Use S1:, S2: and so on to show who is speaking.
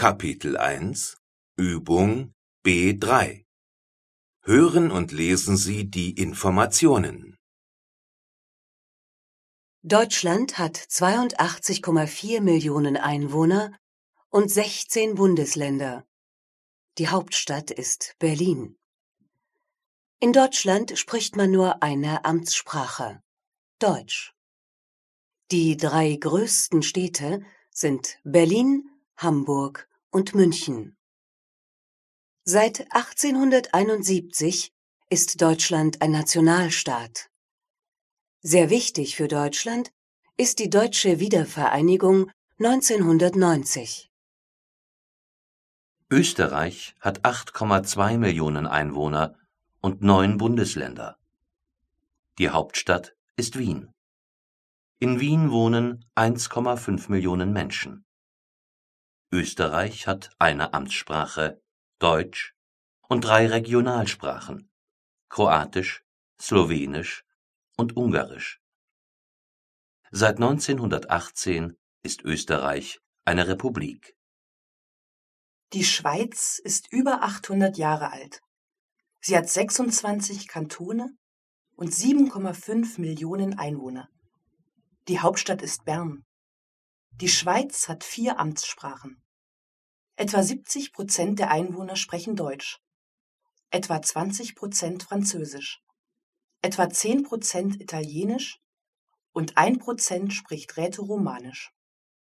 S1: Kapitel 1 Übung B3 Hören und lesen Sie die Informationen.
S2: Deutschland hat 82,4 Millionen Einwohner und 16 Bundesländer. Die Hauptstadt ist Berlin. In Deutschland spricht man nur eine Amtssprache, Deutsch. Die drei größten Städte sind Berlin, Hamburg und München. Seit 1871 ist Deutschland ein Nationalstaat. Sehr wichtig für Deutschland ist die deutsche Wiedervereinigung 1990.
S3: Österreich hat 8,2 Millionen Einwohner und neun Bundesländer. Die Hauptstadt ist Wien. In Wien wohnen 1,5 Millionen Menschen. Österreich hat eine Amtssprache, Deutsch, und drei Regionalsprachen, Kroatisch, Slowenisch und Ungarisch. Seit 1918 ist Österreich eine Republik.
S4: Die Schweiz ist über 800 Jahre alt. Sie hat 26 Kantone und 7,5 Millionen Einwohner. Die Hauptstadt ist Bern. Die Schweiz hat vier Amtssprachen. Etwa 70 Prozent der Einwohner sprechen Deutsch, etwa 20 Prozent Französisch, etwa 10 Prozent Italienisch und ein Prozent spricht Rätoromanisch